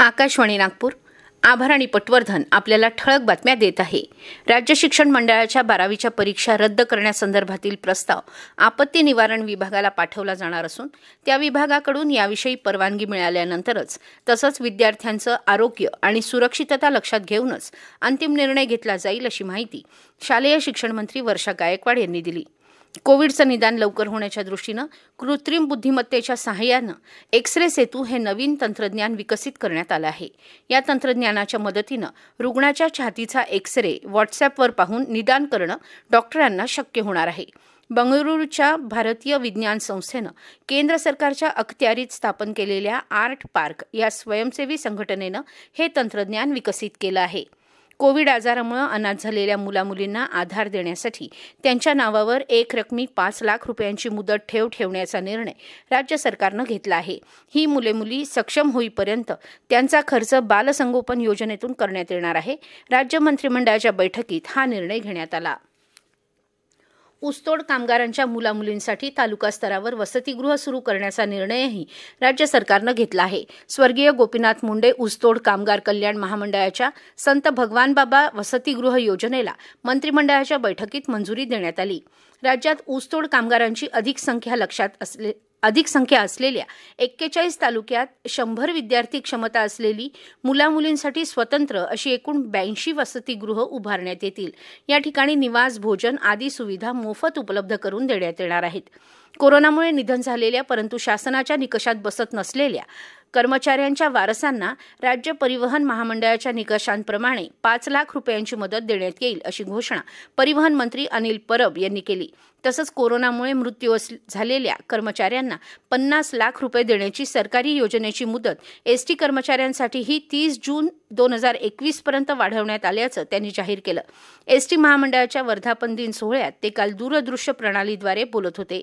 आकाशवाणी नागपूर आभार आणि पटवर्धन आपल्याला ठळक बातम्या देत आहे राज्य शिक्षण मंडळाच्या बारावीच्या परीक्षा रद्द करण्यासंदर्भातील प्रस्ताव आपत्ती निवारण विभागाला पाठवला जाणार असून त्या विभागाकडून याविषयी परवानगी मिळाल्यानंतरच तसंच विद्यार्थ्यांचं आरोग्य आणि सुरक्षितता लक्षात घेऊनच अंतिम निर्णय घेतला जाईल अशी माहिती शालेय शिक्षण मंत्री वर्षा गायकवाड यांनी दिली कोविडचं निदान लवकर होण्याच्या दृष्टीनं कृत्रिम बुद्धिमत्तेच्या सहाय्यानं एक्सरे सेतू हे नवीन तंत्रज्ञान विकसित करण्यात आलं आहे या तंत्रज्ञानाच्या मदतीनं रुग्णाच्या छातीचा एक्स रे व्हॉट्सॲपवर पाहून निदान करणं डॉक्टरांना शक्य होणार आहे बंगळुरूच्या भारतीय विज्ञान संस्थेनं केंद्र सरकारच्या अखत्यारीत स्थापन केलेल्या आर्ट पार्क या स्वयंसेवी संघटनेनं हे तंत्रज्ञान विकसित केलं आहे कोविड आजारामुळे अनाथ झालेल्या मुलामुलींना आधार देण्यासाठी त्यांच्या नावावर एक रकमी पाच लाख रुपयांची मुदत ठेव ठेवण्याचा निर्णय राज्य सरकारनं घेतला आहे ही मुले मुली सक्षम होईपर्यंत त्यांचा खर्च बालसंगोपन योजनेतून करण्यात येणार आहे राज्य मंत्रिमंडळाच्या बैठकीत हा निर्णय घेण्यात आला ऊसतोड कामगारांच्या मुलामुलींसाठी तालुका स्तरावर वसतिगृह सुरू करण्याचा निर्णयही राज्य सरकारनं घेतला आहे स्वर्गीय गोपीनाथ मुंडे ऊसतोड कामगार कल्याण महामंडळाच्या संत भगवान बाबा वसतिगृह योजनेला मंत्रिमंडळाच्या बैठकीत मंजुरी देण्यात आली राज्यात ऊसतोड कामगारांची अधिक संख्या लक्षात असले अधिक संख्या असलेल्या एक्केचाळीस तालुक्यात शंभर विद्यार्थी क्षमता असलेली मुलामुलींसाठी स्वतंत्र अशी एकूण ब्याऐंशी वसतिगृह उभारण्यात येतील या ठिकाणी निवास भोजन आदी सुविधा मोफत उपलब्ध करून देण्यात येणार आहेत कोरोनामुळे निधन झालेल्या परंतु शासनाच्या निकषात बसत नसलेल्या कर्मचाऱ्यांच्या वारसांना राज्य परिवहन महामंडळाच्या निकषांप्रमाणे पाच लाख रुपयांची मदत देण्यात येईल अशी घोषणा परिवहन मंत्री अनिल परब यांनी केली तसंच कोरोनामुळे मृत्यू झालेल्या कर्मचाऱ्यांना पन्नास लाख रुपये देण्याची सरकारी योजनेची मुदत एसटी कर्मचाऱ्यांसाठीही तीस जून दोन हजार एकवीस पर्यंत वाढवण्यात आल्याचं त्यांनी जाहीर केलं एसटी महामंडळाच्या वर्धापन दिन सोहळ्यात ते काल दूरदृश्य प्रणालीद्वारे बोलत होते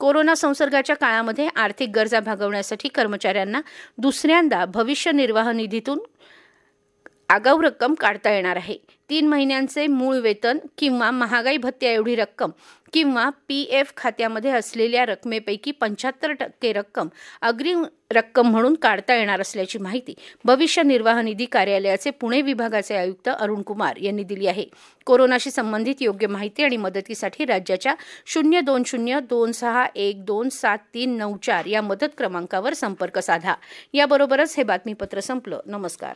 कोरोना संसर्गाच्या काळामध्ये आर्थिक गरजा भागवण्यासाठी कर्मचाऱ्यांना दुसऱ्यांदा भविष्य निर्वाह निधीतून आगाऊ रक्कम काढता येणार आहे तीन महिन्यांचे मूळ वेतन किंवा महागाई भत्त्या एवढी रक्कम किंवा पी एफ खात्यामध्ये असलेल्या रकमेपैकी पंच्याहत्तर टक्के रक्कम अग्रिम रक्कम म्हणून काढता येणार असल्याची माहिती भविष्य निर्वाह निधी कार्यालयाचे पुणे विभागाचे आयुक्त अरुण कुमार यांनी दिली आहे कोरोनाशी संबंधित योग्य माहिती आणि मदतीसाठी राज्याच्या शून्य दोन शून्य दोन सहा एक दोन सात तीन नऊ चार या मदत क्रमांकावर संपर्क साधा याबरोबरच हे बातमीपत्र संपलं नमस्कार